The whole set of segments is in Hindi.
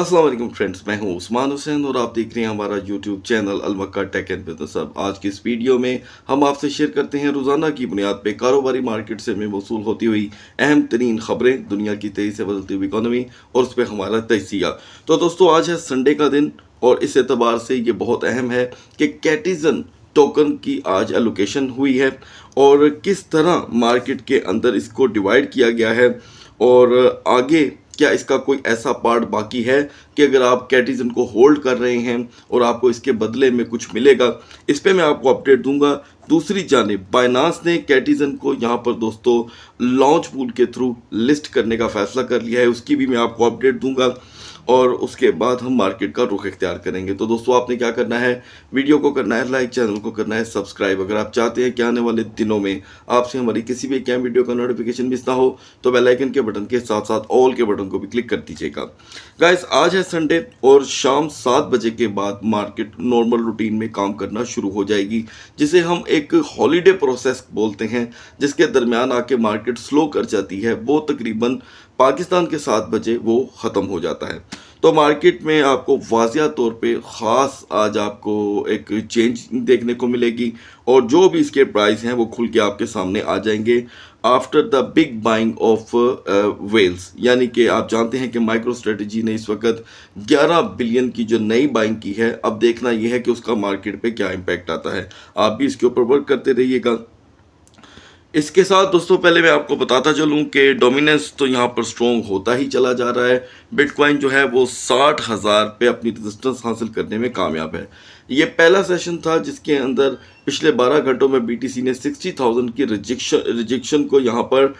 अस्सलाम वालेकुम फ्रेंड्स मैं हूं उस्मान हुसैन और आप देख रहे हैं हमारा YouTube channel Almakka tech and business अब आज की इस वीडियो में हम आपसे शेयर करते हैं रोज़ाना की बुनियाद पर कारोबारी मार्केट से में वसूल होती हुई अहम तरीन खबरें दुनिया की तेज़ी से बदलती हुई इकानमी और उस पर हमारा तजिया तो दोस्तों आज है संडे का दिन और इस एतबार से ये बहुत अहम है कि कैटिज़न टोकन की आज एलोकेशन हुई है और किस तरह मार्केट के अंदर इसको डिवाइड किया गया है और आगे क्या इसका कोई ऐसा पार्ट बाकी है कि अगर आप कैटिजन को होल्ड कर रहे हैं और आपको इसके बदले में कुछ मिलेगा इस पर मैं आपको अपडेट दूंगा दूसरी जानब बाइनास ने कैटिजन को यहाँ पर दोस्तों लॉन्च पूल के थ्रू लिस्ट करने का फैसला कर लिया है उसकी भी मैं आपको अपडेट दूंगा और उसके बाद हम मार्केट का रुख इख्तियार करेंगे तो दोस्तों आपने क्या करना है वीडियो को करना है लाइक चैनल को करना है सब्सक्राइब अगर आप चाहते हैं कि आने वाले दिनों में आपसे हमारी किसी भी कैम वीडियो का नोटिफिकेशन मिस ना हो तो बेलाइकन के बटन के साथ साथ ऑल के बटन को भी क्लिक कर दीजिएगा गाइस आज है संडे और शाम सात बजे के बाद मार्केट नॉर्मल रूटीन में काम करना शुरू हो जाएगी जिसे हम एक हॉलीडे प्रोसेस बोलते हैं जिसके दरमियान आके मार्केट स्लो कर जाती है वो तकरीबन पाकिस्तान के सात बजे वो ख़त्म हो जाता है तो मार्केट में आपको वाजिया तौर पे ख़ास आज आपको एक चेंज देखने को मिलेगी और जो भी इसके प्राइस हैं वो खुल के आपके सामने आ जाएंगे after the big buying of whales यानी कि आप जानते हैं कि माइक्रो स्ट्रेटजी ने इस वक्त 11 बिलियन की जो नई बाइंग की है अब देखना यह है कि उसका मार्केट पे क्या इम्पैक्ट आता है आप भी इसके ऊपर वर्क करते रहिएगा इसके साथ दोस्तों पहले मैं आपको बताता चलूं कि डोमिनेंस तो यहाँ पर स्ट्रॉन्ग होता ही चला जा रहा है बिटकॉइन जो है वो साठ हज़ार पे अपनी रजिस्टेंस हासिल करने में कामयाब है ये पहला सेशन था जिसके अंदर पिछले 12 घंटों में बीटीसी ने 60,000 की रिजेक्शन रिजेक्शन को यहाँ पर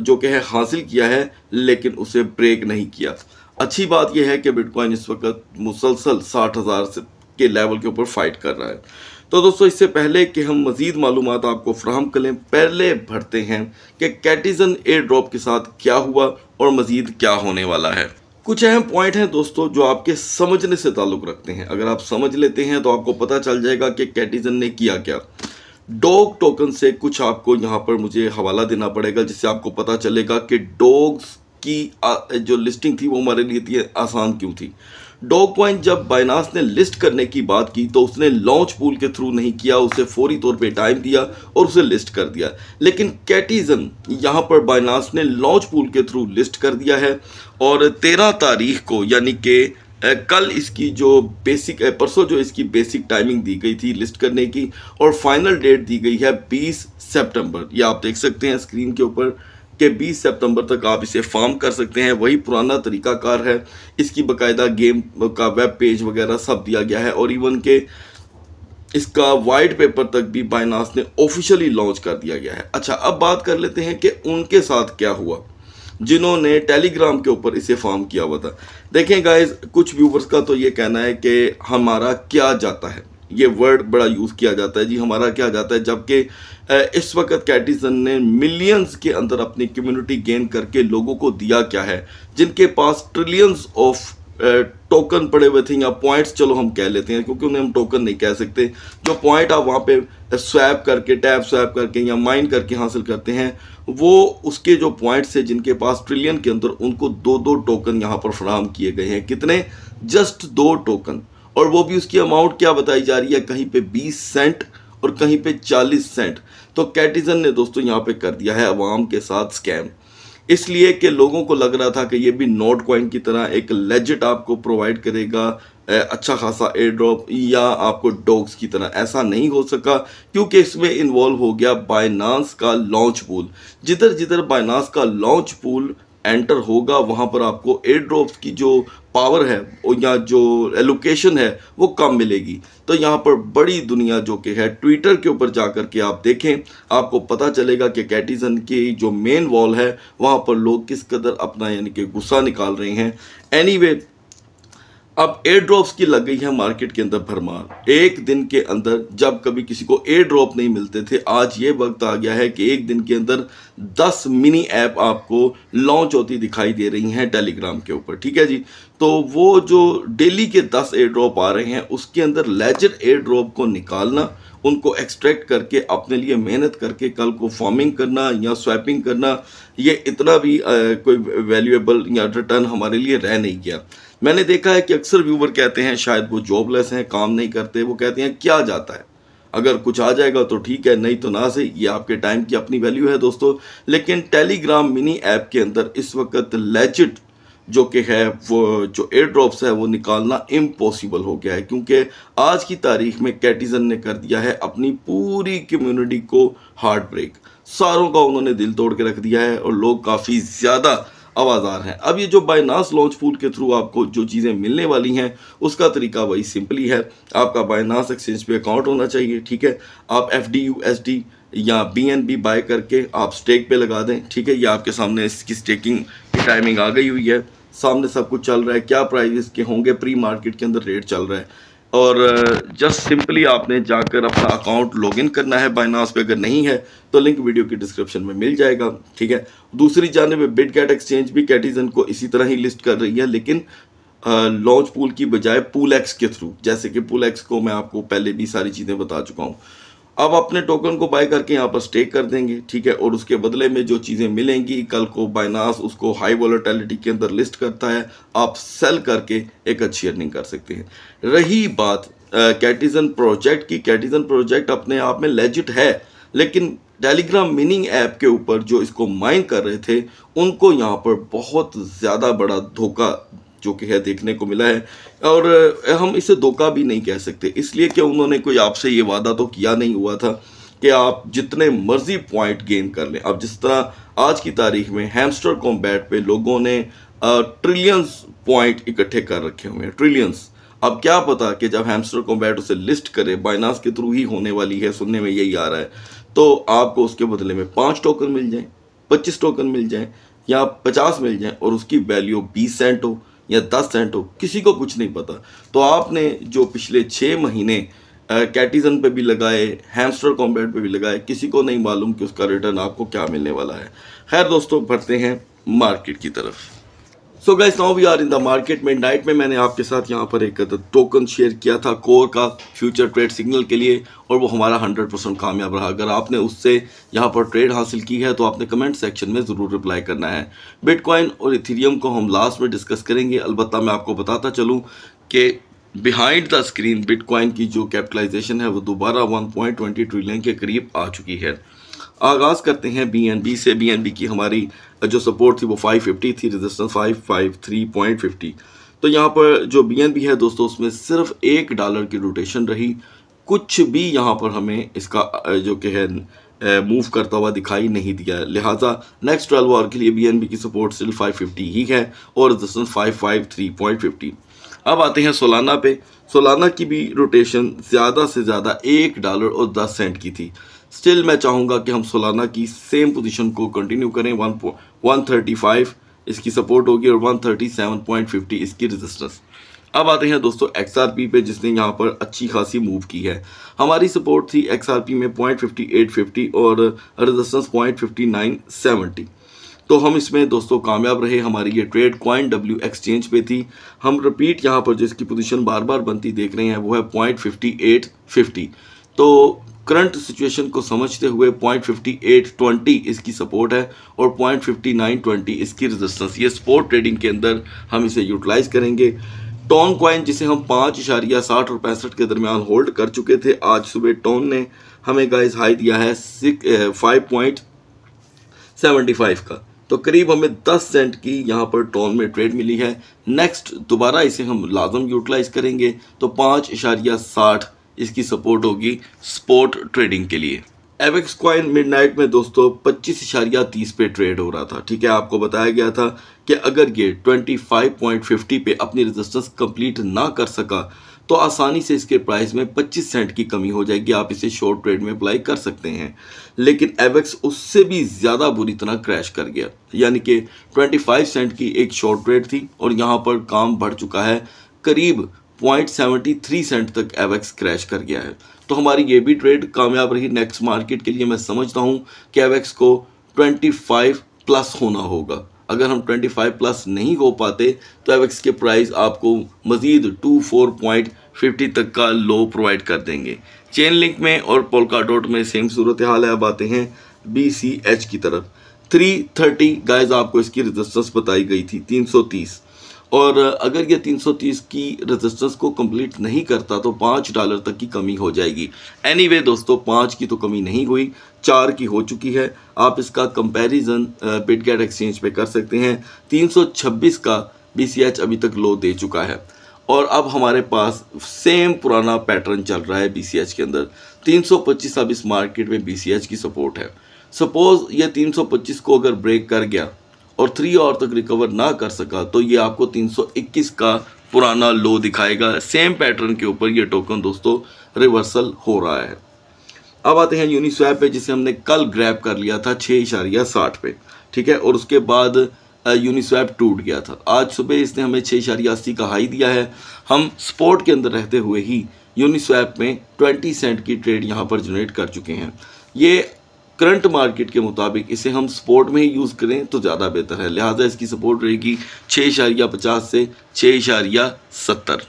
जो कि है हासिल किया है लेकिन उसे ब्रेक नहीं किया अच्छी बात यह है कि बिटकॉइन इस वक्त मुसलसल साठ हज़ार से के लेवल के ऊपर फाइट कर रहा है तो दोस्तों इससे पहले कि हम मज़ीद मालूम आपको फ्राहम करें पहले भरते हैं कि कैटिजन एयर ड्रॉप के साथ क्या हुआ और मज़ीद क्या होने वाला है कुछ अहम पॉइंट हैं दोस्तों जो आपके समझने से ताल्लुक़ रखते हैं अगर आप समझ लेते हैं तो आपको पता चल जाएगा कि कैटिजन ने किया क्या डॉग टोकन से कुछ आपको यहाँ पर मुझे हवाला देना पड़ेगा जिससे आपको पता चलेगा कि डॉग्स की जो लिस्टिंग थी वो हमारे लिए आसान क्यों थी डॉग क्वाइन जब बाइनास ने लिस्ट करने की बात की तो उसने लॉन्च पूल के थ्रू नहीं किया उसे फौरी तौर पे टाइम दिया और उसे लिस्ट कर दिया लेकिन कैटिजन यहाँ पर बाइनास ने लॉन्च पूल के थ्रू लिस्ट कर दिया है और तेरह तारीख को यानी कि कल इसकी जो बेसिक परसों जो इसकी बेसिक टाइमिंग दी गई थी लिस्ट करने की और फाइनल डेट दी गई है 20 सितंबर ये आप देख सकते हैं स्क्रीन के ऊपर के 20 सितंबर तक आप इसे फार्म कर सकते हैं वही पुराना तरीकाकार है इसकी बकायदा गेम का वेब पेज वगैरह सब दिया गया है और इवन के इसका वाइट पेपर तक भी बाइनास ने ऑफिशियली लॉन्च कर दिया गया है अच्छा अब बात कर लेते हैं कि उनके साथ क्या हुआ जिन्होंने टेलीग्राम के ऊपर इसे फॉर्म किया हुआ था देखें गाइज कुछ व्यूवर्स का तो ये कहना है कि हमारा क्या जाता है ये वर्ड बड़ा यूज़ किया जाता है जी हमारा क्या जाता है जबकि इस वक्त कैटिसन ने मिलियंस के अंदर अपनी कम्युनिटी गेन करके लोगों को दिया क्या है जिनके पास ट्रिलियंस ऑफ टोकन पड़े हुए थे या पॉइंट्स चलो हम कह लेते हैं क्योंकि उन्हें हम टोकन नहीं कह सकते जो पॉइंट आप वहाँ पे स्वैप करके टैप स्वैप करके या माइन करके हासिल करते हैं वो उसके जो पॉइंट्स है जिनके पास ट्रिलियन के अंदर उनको दो दो टोकन यहाँ पर फ्राहम किए गए हैं कितने जस्ट दो टोकन और वो भी उसकी अमाउंट क्या बताई जा रही है कहीं पे 20 सेंट और कहीं पे 40 सेंट तो कैटिजन ने दोस्तों यहाँ पे कर दिया है अवाम के साथ स्कैम इसलिए कि लोगों को लग रहा था कि ये भी नोट कॉइन की तरह एक लेजिट आपको प्रोवाइड करेगा अच्छा खासा एयर ड्रॉप या आपको डॉग्स की तरह ऐसा नहीं हो सका क्योंकि इसमें इन्वॉल्व हो गया बायनास का लॉन्च पूल जिधर जिधर बायनास का लॉन्च पूल एंटर होगा वहाँ पर आपको एयर ड्रॉप्स की जो पावर है और या जो एलोकेशन है वो कम मिलेगी तो यहाँ पर बड़ी दुनिया जो कि है ट्विटर के ऊपर जा कर के आप देखें आपको पता चलेगा कि कैटिजन की जो मेन वॉल है वहाँ पर लोग किस कदर अपना यानी कि गुस्सा निकाल रहे हैं एनीवे anyway, अब एयर ड्रॉप्स की लग गई है मार्केट के अंदर भरमार एक दिन के अंदर जब कभी किसी को एयर ड्रॉप नहीं मिलते थे आज ये वक्त आ गया है कि एक दिन के अंदर 10 मिनी ऐप आपको लॉन्च होती दिखाई दे रही हैं टेलीग्राम के ऊपर ठीक है जी तो वो जो डेली के 10 एयर ड्रॉप आ रहे हैं उसके अंदर लेजर एयर ड्रॉप को निकालना उनको एक्सट्रैक्ट करके अपने लिए मेहनत करके कल को फार्मिंग करना या स्वैपिंग करना ये इतना भी आ, कोई वैल्यूएबल या रिटर्न हमारे लिए रह नहीं गया मैंने देखा है कि अक्सर व्यूवर कहते हैं शायद वो जॉबलेस हैं काम नहीं करते वो कहते हैं क्या जाता है अगर कुछ आ जाएगा तो ठीक है नहीं तो ना से ये आपके टाइम की अपनी वैल्यू है दोस्तों लेकिन टेलीग्राम मिनी ऐप के अंदर इस वक्त लेजिट जो कि है वो जो एयर ड्रॉप्स है वो निकालना इम्पॉसिबल हो गया है क्योंकि आज की तारीख में कैटिजन ने कर दिया है अपनी पूरी कम्युनिटी को हार्ट ब्रेक सारों का उन्होंने दिल तोड़ के रख दिया है और लोग काफ़ी ज़्यादा आवाज़ार हैं अब ये जो बायनास लॉन्च फूड के थ्रू आपको जो चीज़ें मिलने वाली हैं उसका तरीका वही सिंपली है आपका बायनास एक्सचेंज पे अकाउंट होना चाहिए ठीक है आप F D U S D या बी एन बी बाय करके आप स्टेक पे लगा दें ठीक है ये आपके सामने इसकी स्टेकिंग की टाइमिंग आ गई हुई है सामने सब कुछ चल रहा है क्या प्राइस इसके होंगे प्री मार्केट के अंदर रेट चल रहा है और जस्ट सिंपली आपने जाकर अपना अकाउंट लॉगिन करना है बाइनास पे अगर नहीं है तो लिंक वीडियो की डिस्क्रिप्शन में मिल जाएगा ठीक है दूसरी जानब बिट कैट एक्सचेंज भी कैटिजन को इसी तरह ही लिस्ट कर रही है लेकिन लॉन्च पूल की बजाय पूल एक्स के थ्रू जैसे कि पूल एक्स को मैं आपको पहले भी सारी चीज़ें बता चुका हूँ अब अपने टोकन को बाय करके यहाँ पर स्टेक कर देंगे ठीक है और उसके बदले में जो चीज़ें मिलेंगी कल को बाइनास उसको हाई वॉलिटैलिटी के अंदर लिस्ट करता है आप सेल करके एक अच्छी अर्निंग कर सकते हैं रही बात कैटिजन प्रोजेक्ट की कैटिजन प्रोजेक्ट अपने आप में लेजिट है लेकिन टेलीग्राम मीनिंग ऐप के ऊपर जो इसको माइन कर रहे थे उनको यहाँ पर बहुत ज़्यादा बड़ा धोखा जो कि है देखने को मिला है और हम इसे धोखा भी नहीं कह सकते इसलिए कि उन्होंने कोई आपसे ये वादा तो किया नहीं हुआ था कि आप जितने मर्जी पॉइंट गेन कर लें अब जिस तरह आज की तारीख में हैमस्टर कॉम्बैट पे लोगों ने ट्रिलियंस पॉइंट इकट्ठे कर रखे हुए हैं ट्रिलियंस अब क्या पता कि जब हैमस्टर कॉम्बैट उसे लिस्ट करे बाइनास के थ्रू ही होने वाली है सुनने में यही आ रहा है तो आपको उसके बदले में पाँच टोकन मिल जाए पच्चीस टोकन मिल जाए या पचास मिल जाए और उसकी वैल्यू बीस सेंट हो या दस सेंट हो किसी को कुछ नहीं पता तो आपने जो पिछले छः महीने कैटिजन पे भी लगाए हैमस्टर कॉम्पैक्ट पे भी लगाए किसी को नहीं मालूम कि उसका रिटर्न आपको क्या मिलने वाला है खैर दोस्तों बढ़ते हैं मार्केट की तरफ so guys now we are in the market में नाइट में मैंने आपके साथ यहाँ पर एक टोकन शेयर किया था कोर का फ्यूचर ट्रेड सिग्नल के लिए और वो हमारा 100 परसेंट कामयाब रहा अगर आपने उससे यहाँ पर ट्रेड हासिल की है तो आपने कमेंट सेक्शन में ज़रूर रिप्लाई करना है बिटकॉइन और इथीरियम को हम लास्ट में डिस्कस करेंगे अलबत्त मैं आपको बताता चलूँ कि बिहाइंड द स्क्रीन बिटकॉइन की जो कैपिटलाइजेशन है वो दोबारा वन ट्रिलियन के करीब आ चुकी है आगाज़ करते हैं बीएनबी से बीएनबी की हमारी जो सपोर्ट थी वो 550 थी रेजिस्टेंस 553.50 तो यहाँ पर जो बीएनबी है दोस्तों उसमें सिर्फ एक डॉलर की रोटेशन रही कुछ भी यहाँ पर हमें इसका जो कि है मूव करता हुआ दिखाई नहीं दिया लिहाजा नेक्स्ट ट्वेल्व आवर के लिए बीएनबी की सपोर्ट सिर्फ फिफ्टी ही है और पॉइंट फिफ्टी अब आते हैं सोलाना पे सोलाना की भी रोटेशन ज़्यादा से ज़्यादा एक डॉलर और दस सेंट की थी स्टिल मैं चाहूँगा कि हम सोलाना की सेम पोजीशन को कंटिन्यू करें वन वन थर्टी फाइव इसकी सपोर्ट होगी और one thirty seven point fifty इसकी रजिस्टेंस अब आते हैं दोस्तों एक्स आर पी पे जिसने यहाँ पर अच्छी खासी मूव की है हमारी सपोर्ट थी एक्स आर पी में पॉइंट फिफ्टी एट फिफ्टी और resistance point fifty nine seventy तो हम इसमें दोस्तों कामयाब रहे हमारी ये ट्रेड क्वाइन डब्ल्यू एक्सचेंज पे थी हम रिपीट यहाँ पर जिसकी पोजीशन बार बार बनती देख रहे हैं वो है पॉइंट फिफ्टी एट फिफ्टी तो करंट सिचुएशन को समझते हुए पॉइंट फिफ्टी एट ट्वेंटी इसकी सपोर्ट है और पॉइंट फिफ्टी नाइन ट्वेंटी इसकी रेजिस्टेंस ये स्पोर्ट ट्रेडिंग के अंदर हम इसे यूटिलाइज करेंगे टोन क्वाइन जिसे हम पाँच इशारिया साठ और पैंसठ के दरमियान होल्ड कर चुके थे आज सुबह टॉन ने हमें गाइस हाई दिया है फाइव पॉइंट सेवेंटी फाइव का तो करीब हमें 10 सेंट की यहाँ पर टॉन में ट्रेड मिली है नेक्स्ट दोबारा इसे हम लाजम यूटिलाइज करेंगे तो पाँच इशारिया साठ इसकी सपोर्ट होगी स्पोर्ट ट्रेडिंग के लिए एवेक्स क्वाइन मिडनाइट में दोस्तों पच्चीस इशारिया तीस पे ट्रेड हो रहा था ठीक है आपको बताया गया था कि अगर ये 25.50 पे अपनी रेजिस्टेंस कंप्लीट ना कर सका तो आसानी से इसके प्राइस में 25 सेंट की कमी हो जाएगी आप इसे शॉर्ट ट्रेड में अप्लाई कर सकते हैं लेकिन एवेक्स उससे भी ज़्यादा बुरी तरह क्रैश कर गया यानी कि ट्वेंटी सेंट की एक शॉर्ट ट्रेड थी और यहाँ पर काम बढ़ चुका है करीब पॉइंट सेवेंटी थ्री सेंट तक एवेक्स क्रैश कर गया है तो हमारी ये भी ट्रेड कामयाब रही नेक्स्ट मार्केट के लिए मैं समझता हूँ कि एवेक्स को ट्वेंटी फाइव प्लस होना होगा अगर हम ट्वेंटी फाइव प्लस नहीं हो पाते तो एवेक्स के प्राइस आपको मज़ीद टू फोर पॉइंट फिफ्टी तक का लो प्रोवाइड कर देंगे चेन लिंक में और पोलका डॉट में सेम सूरत हाल है अब आते हैं बी सी एच की तरफ थ्री थर्टी गाइज आपको इसकी रजिस्टेंस बताई गई थी तीन सौ तीस और अगर ये 330 की रेजिस्टेंस को कंप्लीट नहीं करता तो पाँच डॉलर तक की कमी हो जाएगी एनी anyway, दोस्तों पाँच की तो कमी नहीं हुई चार की हो चुकी है आप इसका कंपैरिजन बिटगेट एक्सचेंज पे कर सकते हैं 326 का बी अभी तक लो दे चुका है और अब हमारे पास सेम पुराना पैटर्न चल रहा है बी के अंदर तीन अब इस मार्केट में बी की सपोर्ट है सपोज़ ये तीन को अगर ब्रेक कर गया और थ्री आवर तक रिकवर ना कर सका तो ये आपको 321 का पुराना लो दिखाएगा सेम पैटर्न के ऊपर ये टोकन दोस्तों रिवर्सल हो रहा है अब आते हैं यूनिस्वैप पे जिसे हमने कल ग्रैप कर लिया था छः इशारिया साठ पे ठीक है और उसके बाद यूनिस्वैप टूट गया था आज सुबह इसने हमें छः इशारिया अस्सी का हाई दिया है हम स्पोर्ट के अंदर रहते हुए ही यूनिस्वैप में ट्वेंटी सेंट की ट्रेड यहाँ पर जनरेट कर चुके हैं ये करंट मार्केट के मुताबिक इसे हम सपोर्ट में ही यूज़ करें तो ज़्यादा बेहतर है लिहाजा इसकी सपोर्ट रहेगी छः इशारिया पचास से छः इशारिया सत्तर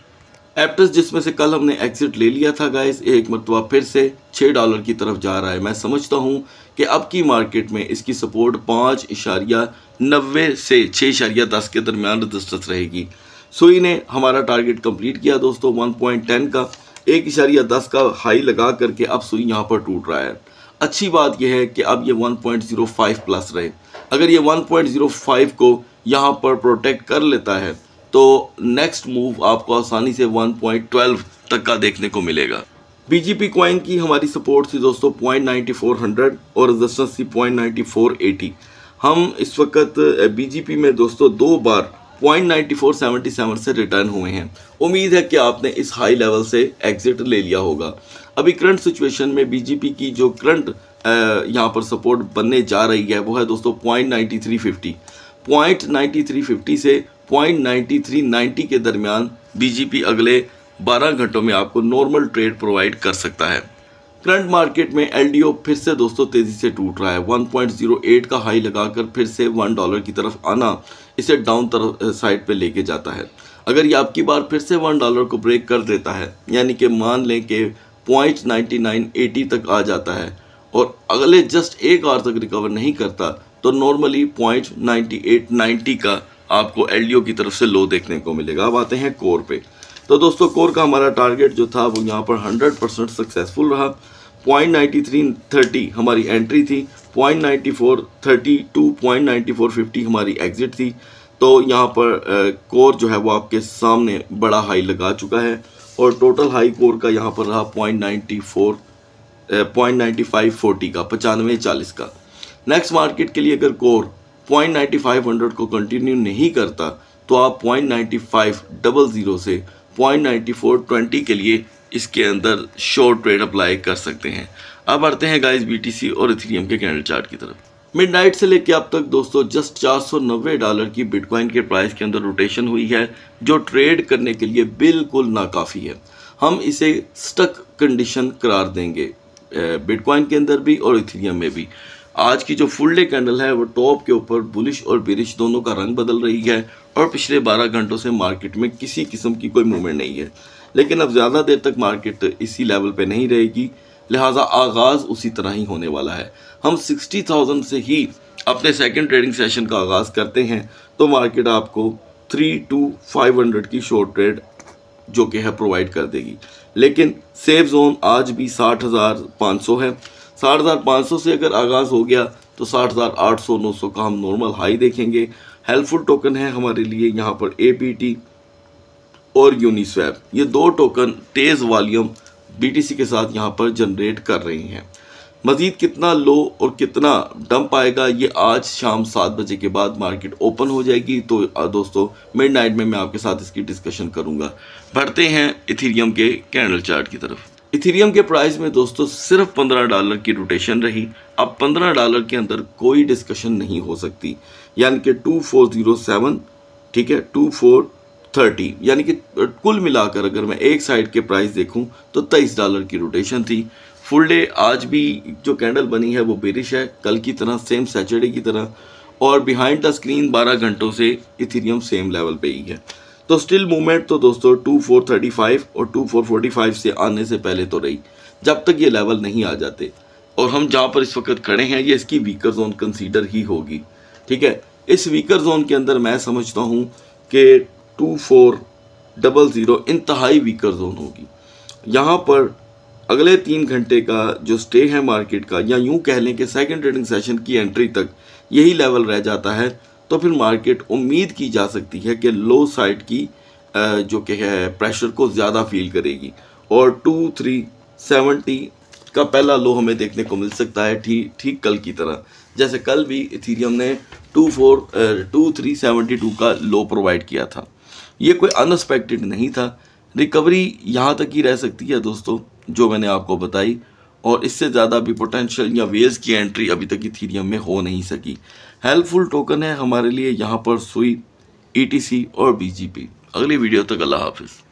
एप्टस जिसमें से कल हमने एग्जिट ले लिया था गाइस एक मरतबा फिर से छः डॉलर की तरफ जा रहा है मैं समझता हूँ कि अब की मार्केट में इसकी सपोर्ट पाँच इशारिया नब्बे से छः इशारिया दस के दरमियान रजिस्टर्स रहेगी सोई ने हमारा टारगेट कंप्लीट किया दोस्तों वन पॉइंट टेन का एक इशारिया दस का हाई लगा करके अब सुई यहाँ पर टूट रहा है अच्छी बात यह है कि अब ये 1.05 प्लस रहे अगर ये 1.05 को यहाँ पर प्रोटेक्ट कर लेता है तो नेक्स्ट मूव आपको आसानी से 1.12 तक का देखने को मिलेगा बीजीपी क्वाइन की हमारी सपोर्ट थी दोस्तों पॉइंट और रजिस्टेंस थी पॉइंट हम इस वक्त बीजीपी में दोस्तों दो बार 0.9477 से रिटर्न हुए हैं उम्मीद है कि आपने इस हाई लेवल से एग्जिट ले लिया होगा अभी करंट सिचुएशन में बीजेपी की जो करंट यहाँ पर सपोर्ट बनने जा रही है वो है दोस्तों point ninety three fifty point ninety three fifty से पॉइंट नाइन्टी थ्री नाइन्टी के दरमियान बीजेपी अगले बारह घंटों में आपको नॉर्मल ट्रेड प्रोवाइड कर सकता है करंट मार्केट में एल फिर से दोस्तों तेज़ी से टूट रहा है 1.08 का हाई लगाकर फिर से वन डॉलर की तरफ आना इसे डाउन तरफ साइड पे लेके जाता है अगर ये आपकी बार फिर से वन डॉलर को ब्रेक कर देता है यानी कि मान लें कि पॉइंट नाइन्टी नाइन एटी तक आ जाता है और अगले जस्ट एक आर तक रिकवर नहीं करता तो normally point ninety eight ninety का आपको एल की तरफ से लो देखने को मिलेगा अब आते हैं कोर पे तो दोस्तों कोर का हमारा टारगेट जो था वो यहाँ पर हंड्रेड परसेंट सक्सेसफुल रहा पॉइंट नाइन्टी थ्री थर्टी हमारी एंट्री थी point ninety four thirty two point ninety four fifty हमारी एग्ज़िट थी तो यहाँ पर कोर जो है वो आपके सामने बड़ा हाई लगा चुका है और टोटल हाई कोर का यहाँ पर रहा point ninety four point ninety five forty का पचानवे चालीस का नेक्स्ट मार्केट के लिए अगर core point ninety five hundred को कंटिन्यू नहीं करता तो आप point ninety five double zero से पॉइंट नाइन्टी फोर ट्वेंटी के लिए इसके अंदर शॉर्ट ट्रेड अप्लाई कर सकते हैं अब बढ़ते हैं गाइस बीटीसी और इथेरियम के कैंडल चार्ट की तरफ मिडनाइट से लेकर अब तक दोस्तों जस्ट 490 डॉलर की बिटकॉइन के प्राइस के अंदर रोटेशन हुई है जो ट्रेड करने के लिए बिल्कुल नाकाफ़ी है हम इसे स्टक कंडीशन करार देंगे बिटकॉइन के अंदर भी और इथेरियम में भी आज की जो फुल डे कैंडल है वो टॉप के ऊपर बुलिश और बिरिश दोनों का रंग बदल रही है और पिछले 12 घंटों से मार्केट में किसी किस्म की कोई मूवमेंट नहीं है लेकिन अब ज़्यादा देर तक मार्केट इसी लेवल पे नहीं रहेगी लिहाजा आगाज़ उसी तरह ही होने वाला है हम सिक्सटी थाउजेंड से ही अपने सेकेंड ट्रेडिंग सेशन का आगाज़ करते हैं तो मार्केट आपको थ्री टू फाइव हंड्रेड की शॉर्ट ट्रेड जो कि है प्रोवाइड कर देगी लेकिन सेफ जोन आज भी साठ हज़ार पाँच सौ है साठ हज़ार पाँच सौ से अगर आगाज़ हो गया तो साठ हज़ार आठ सौ नौ सौ का हम नॉर्मल हाई देखेंगे हेल्पफुल टोकन है हमारे लिए यहाँ पर ए पी टी और यूनिस्वैप ये दो टोकन तेज़ वॉल्यूम बीटीसी के साथ यहाँ पर जनरेट कर रही हैं मज़ीद कितना लो और कितना डंप आएगा ये आज शाम सात बजे के बाद मार्केट ओपन हो जाएगी तो दोस्तों मिड नाइट में मैं आपके साथ इसकी डिस्कशन करूँगा बढ़ते हैं इथीरियम के कैंडल चार्ट की तरफ इथीरियम के प्राइस में दोस्तों सिर्फ पंद्रह डॉलर की रोटेशन रही अब पंद्रह डॉलर के अंदर कोई डिस्कशन नहीं हो सकती यानी कि टू फोर ज़ीरो सेवन ठीक है टू फोर थर्टी यानी कि कुल मिलाकर अगर मैं एक साइड के प्राइस देखूं तो तेईस डॉलर की रोटेशन थी फुल डे आज भी जो कैंडल बनी है वो बेरिश है कल की तरह सेम सैटरडे की तरह और बिहाइंड द स्क्रीन 12 घंटों से इथीरियम सेम लेवल पे ही है तो स्टिल मूवमेंट तो दोस्तों 2435 और 2445 से आने से पहले तो रही जब तक ये लेवल नहीं आ जाते और हम जहाँ पर इस वक्त खड़े हैं ये इसकी वीकर जोन कंसीडर ही होगी ठीक है इस वीकर जोन के अंदर मैं समझता हूँ कि टू फोर डबल ज़ीरो इंतहाई वीकर जोन होगी यहाँ पर अगले तीन घंटे का जो स्टे है मार्केट का या यूँ कह लें कि सेकेंड ट्रेडिंग सेशन की एंट्री तक यही लेवल रह जाता है तो फिर मार्केट उम्मीद की जा सकती है कि लो साइड की जो कि है प्रेशर को ज़्यादा फील करेगी और टू थ्री सेवेंटी का पहला लो हमें देखने को मिल सकता है ठीक ठीक कल की तरह जैसे कल भी इथीरियम ने two four two three seventy two का लो प्रोवाइड किया था ये कोई अनएक्सपेक्टेड नहीं था रिकवरी यहाँ तक ही रह सकती है दोस्तों जो मैंने आपको बताई और इससे ज़्यादा भी पोटेंशियल या वेज की एंट्री अभी तक इथीरियम में हो नहीं सकी हेल्पफुल टोकन है हमारे लिए यहाँ पर सुई ई e और बी अगली वीडियो तक अल्लाह हाफिज़